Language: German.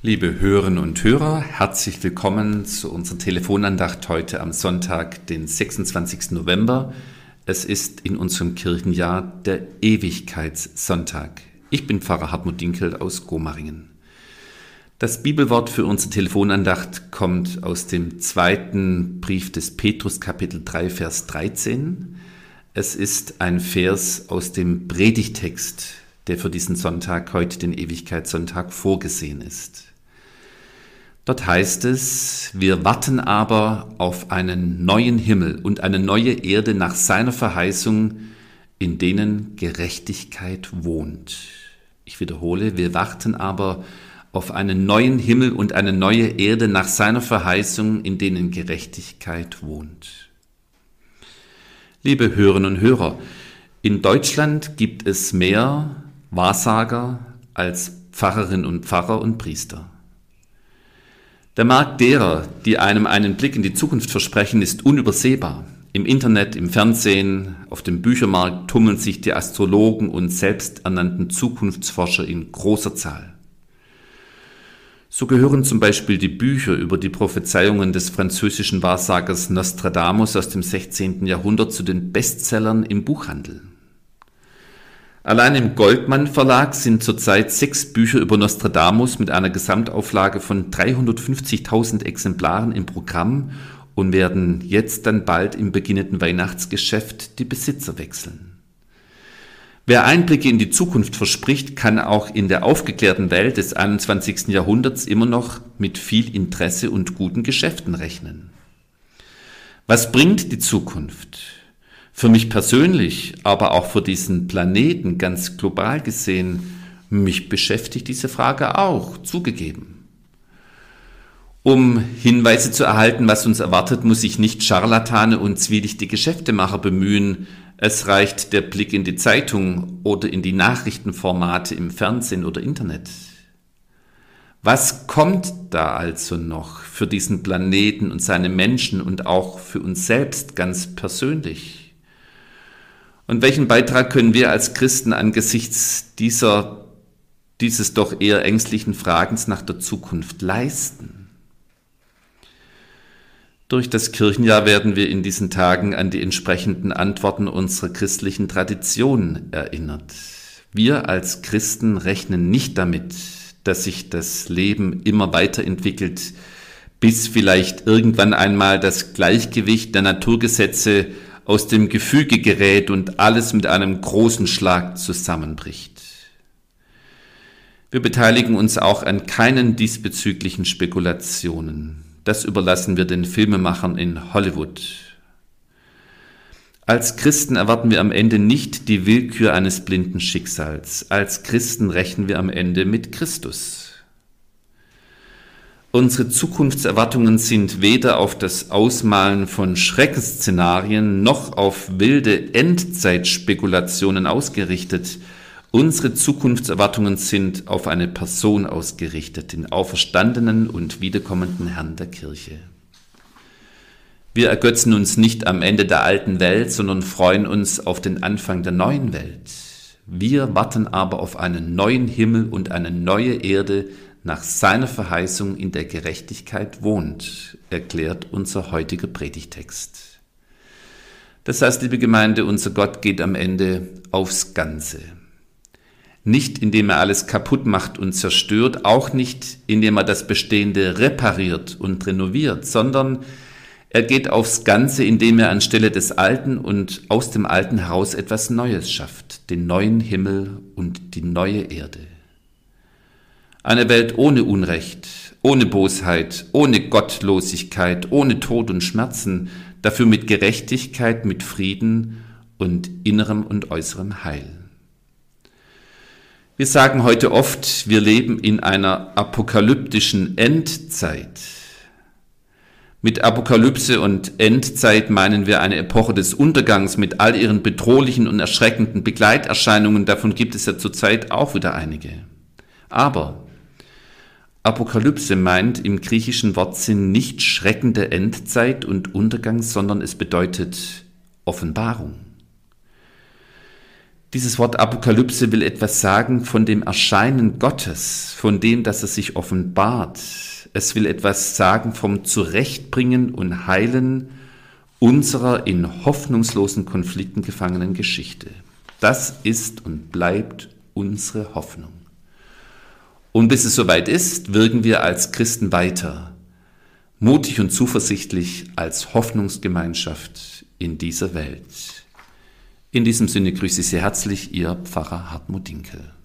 Liebe Hörerinnen und Hörer, herzlich willkommen zu unserer Telefonandacht heute am Sonntag, den 26. November. Es ist in unserem Kirchenjahr der Ewigkeitssonntag. Ich bin Pfarrer Hartmut Dinkel aus Gomaringen. Das Bibelwort für unsere Telefonandacht kommt aus dem zweiten Brief des Petrus Kapitel 3 Vers 13. Es ist ein Vers aus dem Predigtext der für diesen Sonntag heute den Ewigkeitssonntag vorgesehen ist. Dort heißt es, wir warten aber auf einen neuen Himmel und eine neue Erde nach seiner Verheißung, in denen Gerechtigkeit wohnt. Ich wiederhole, wir warten aber auf einen neuen Himmel und eine neue Erde nach seiner Verheißung, in denen Gerechtigkeit wohnt. Liebe Hörerinnen und Hörer, in Deutschland gibt es mehr Wahrsager, als Pfarrerin und Pfarrer und Priester. Der Markt derer, die einem einen Blick in die Zukunft versprechen, ist unübersehbar. Im Internet, im Fernsehen, auf dem Büchermarkt tummeln sich die Astrologen und selbsternannten Zukunftsforscher in großer Zahl. So gehören zum Beispiel die Bücher über die Prophezeiungen des französischen Wahrsagers Nostradamus aus dem 16. Jahrhundert zu den Bestsellern im Buchhandel. Allein im Goldmann Verlag sind zurzeit sechs Bücher über Nostradamus mit einer Gesamtauflage von 350.000 Exemplaren im Programm und werden jetzt dann bald im beginnenden Weihnachtsgeschäft die Besitzer wechseln. Wer Einblicke in die Zukunft verspricht, kann auch in der aufgeklärten Welt des 21. Jahrhunderts immer noch mit viel Interesse und guten Geschäften rechnen. Was bringt die Zukunft? für mich persönlich, aber auch für diesen Planeten ganz global gesehen, mich beschäftigt diese Frage auch, zugegeben. Um Hinweise zu erhalten, was uns erwartet, muss ich nicht Scharlatane und zwielichtige Geschäftemacher bemühen. Es reicht der Blick in die Zeitung oder in die Nachrichtenformate im Fernsehen oder Internet. Was kommt da also noch für diesen Planeten und seine Menschen und auch für uns selbst ganz persönlich? Und welchen Beitrag können wir als Christen angesichts dieser, dieses doch eher ängstlichen Fragens nach der Zukunft leisten? Durch das Kirchenjahr werden wir in diesen Tagen an die entsprechenden Antworten unserer christlichen Tradition erinnert. Wir als Christen rechnen nicht damit, dass sich das Leben immer weiterentwickelt, bis vielleicht irgendwann einmal das Gleichgewicht der Naturgesetze aus dem Gefüge gerät und alles mit einem großen Schlag zusammenbricht. Wir beteiligen uns auch an keinen diesbezüglichen Spekulationen. Das überlassen wir den Filmemachern in Hollywood. Als Christen erwarten wir am Ende nicht die Willkür eines blinden Schicksals. Als Christen rechnen wir am Ende mit Christus. Unsere Zukunftserwartungen sind weder auf das Ausmalen von Schreckensszenarien noch auf wilde Endzeitspekulationen ausgerichtet. Unsere Zukunftserwartungen sind auf eine Person ausgerichtet, den auferstandenen und wiederkommenden Herrn der Kirche. Wir ergötzen uns nicht am Ende der alten Welt, sondern freuen uns auf den Anfang der neuen Welt. Wir warten aber auf einen neuen Himmel und eine neue Erde, nach seiner Verheißung in der Gerechtigkeit wohnt, erklärt unser heutiger Predigtext. Das heißt, liebe Gemeinde, unser Gott geht am Ende aufs Ganze. Nicht indem er alles kaputt macht und zerstört, auch nicht indem er das Bestehende repariert und renoviert, sondern er geht aufs Ganze, indem er anstelle des Alten und aus dem Alten heraus etwas Neues schafft, den neuen Himmel und die neue Erde. Eine Welt ohne Unrecht, ohne Bosheit, ohne Gottlosigkeit, ohne Tod und Schmerzen, dafür mit Gerechtigkeit, mit Frieden und innerem und äußerem Heil. Wir sagen heute oft, wir leben in einer apokalyptischen Endzeit. Mit Apokalypse und Endzeit meinen wir eine Epoche des Untergangs mit all ihren bedrohlichen und erschreckenden Begleiterscheinungen. Davon gibt es ja zurzeit auch wieder einige. Aber Apokalypse meint im griechischen Wortsinn nicht schreckende Endzeit und Untergang, sondern es bedeutet Offenbarung. Dieses Wort Apokalypse will etwas sagen von dem Erscheinen Gottes, von dem, dass er sich offenbart. Es will etwas sagen vom Zurechtbringen und Heilen unserer in hoffnungslosen Konflikten gefangenen Geschichte. Das ist und bleibt unsere Hoffnung. Und bis es soweit ist, wirken wir als Christen weiter, mutig und zuversichtlich als Hoffnungsgemeinschaft in dieser Welt. In diesem Sinne grüße ich sehr herzlich Ihr Pfarrer Hartmut Dinkel.